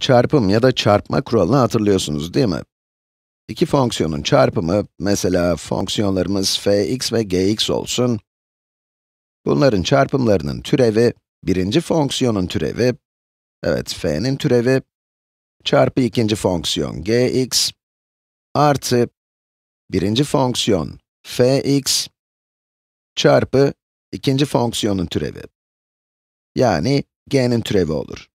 Çarpım ya da çarpma kuralını hatırlıyorsunuz değil mi? İki fonksiyonun çarpımı, mesela fonksiyonlarımız fx ve gx olsun, bunların çarpımlarının türevi, birinci fonksiyonun türevi, evet f'nin türevi, çarpı ikinci fonksiyon gx, artı birinci fonksiyon fx, çarpı ikinci fonksiyonun türevi. Yani g'nin türevi olur.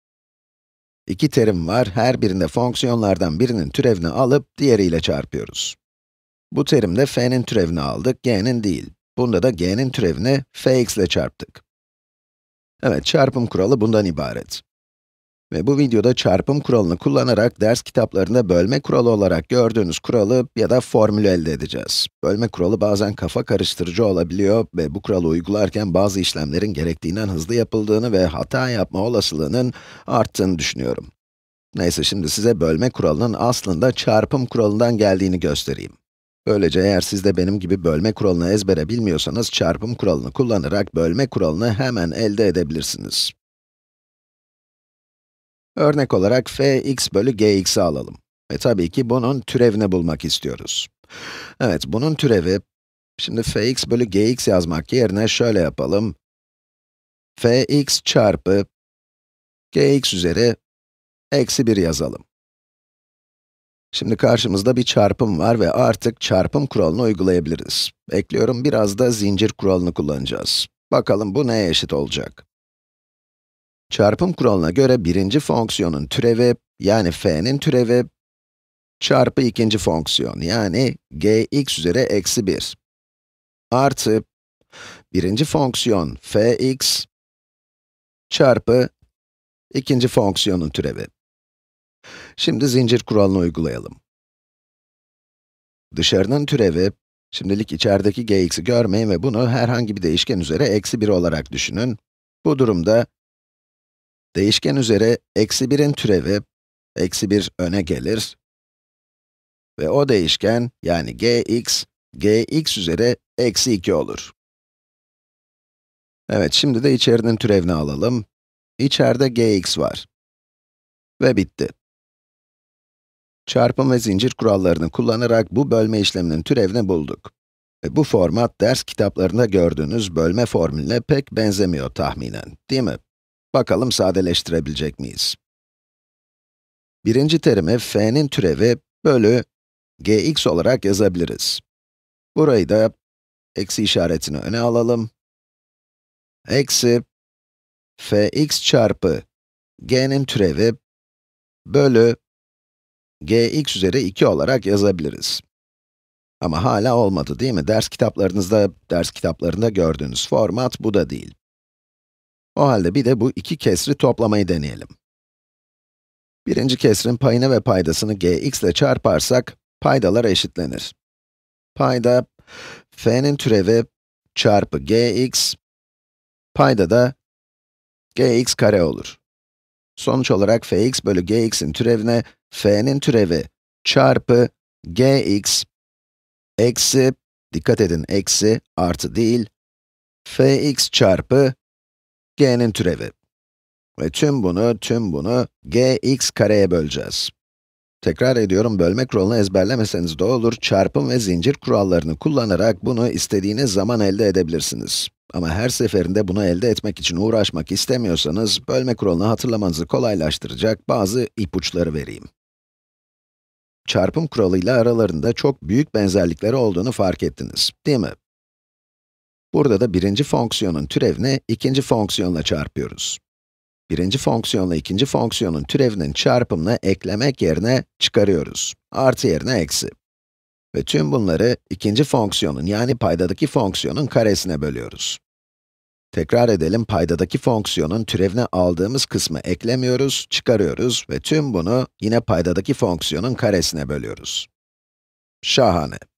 İki terim var, her birinde fonksiyonlardan birinin türevini alıp diğeriyle çarpıyoruz. Bu terimde f'nin türevini aldık, g'nin değil. Bunda da g'nin türevini fx ile çarptık. Evet, çarpım kuralı bundan ibaret. Ve bu videoda çarpım kuralını kullanarak ders kitaplarında bölme kuralı olarak gördüğünüz kuralı ya da formülü elde edeceğiz. Bölme kuralı bazen kafa karıştırıcı olabiliyor ve bu kuralı uygularken bazı işlemlerin gerektiğinden hızlı yapıldığını ve hata yapma olasılığının arttığını düşünüyorum. Neyse şimdi size bölme kuralının aslında çarpım kuralından geldiğini göstereyim. Böylece eğer siz de benim gibi bölme kuralını ezbere bilmiyorsanız çarpım kuralını kullanarak bölme kuralını hemen elde edebilirsiniz. Örnek olarak fx bölü gx'i alalım. Ve tabii ki bunun türevini bulmak istiyoruz. Evet, bunun türevi, şimdi fx bölü gx yazmak yerine şöyle yapalım. fx çarpı gx üzeri eksi 1 yazalım. Şimdi karşımızda bir çarpım var ve artık çarpım kuralını uygulayabiliriz. Ekliyorum, biraz da zincir kuralını kullanacağız. Bakalım bu neye eşit olacak? Çarpım kuralına göre birinci fonksiyonun türevi, yani f'nin türevi, çarpı ikinci fonksiyon, yani gx üzeri eksi 1. Artı, birinci fonksiyon fx, çarpı ikinci fonksiyonun türevi. Şimdi zincir kuralını uygulayalım. Dışarının türevi, şimdilik içerideki gx'i görmeyin ve bunu herhangi bir değişken üzere eksi 1 olarak düşünün. Bu durumda, Değişken üzeri eksi 1'in türevi, eksi 1 öne gelir. Ve o değişken, yani gx, gx üzeri eksi 2 olur. Evet, şimdi de içerinin türevini alalım. İçeride gx var. Ve bitti. Çarpım ve zincir kurallarını kullanarak bu bölme işleminin türevini bulduk. Ve bu format ders kitaplarında gördüğünüz bölme formülüne pek benzemiyor tahminen, değil mi? Bakalım sadeleştirebilecek miyiz? Birinci terimi f'nin türevi bölü gx olarak yazabiliriz. Burayı da eksi işaretini öne alalım. Eksi fx çarpı g'nin türevi bölü gx üzeri 2 olarak yazabiliriz. Ama hala olmadı değil mi? Ders kitaplarınızda, ders kitaplarında gördüğünüz format bu da değil. O halde bir de bu iki kesri toplamayı deneyelim. Birinci kesrin payını ve paydasını gx ile çarparsak, paydalar eşitlenir. Payda, f'nin türevi çarpı gx, payda da gx kare olur. Sonuç olarak fx bölü gx'in türevine f'nin türevi çarpı gx eksi, dikkat edin eksi, artı değil, fx çarpı g'nin türevi. Ve tüm bunu, tüm bunu gx kareye böleceğiz. Tekrar ediyorum, bölmek rolunu ezberlemeseniz de olur, çarpım ve zincir kurallarını kullanarak bunu istediğiniz zaman elde edebilirsiniz. Ama her seferinde bunu elde etmek için uğraşmak istemiyorsanız, bölme kuralını hatırlamanızı kolaylaştıracak bazı ipuçları vereyim. Çarpım kuralıyla aralarında çok büyük benzerlikleri olduğunu fark ettiniz, değil mi? Burada da birinci fonksiyonun türevini ikinci fonksiyonla çarpıyoruz. Birinci fonksiyonla ikinci fonksiyonun türevinin çarpımını eklemek yerine çıkarıyoruz. Artı yerine eksi. Ve tüm bunları ikinci fonksiyonun yani paydadaki fonksiyonun karesine bölüyoruz. Tekrar edelim, paydadaki fonksiyonun türevine aldığımız kısmı eklemiyoruz, çıkarıyoruz ve tüm bunu yine paydadaki fonksiyonun karesine bölüyoruz. Şahane.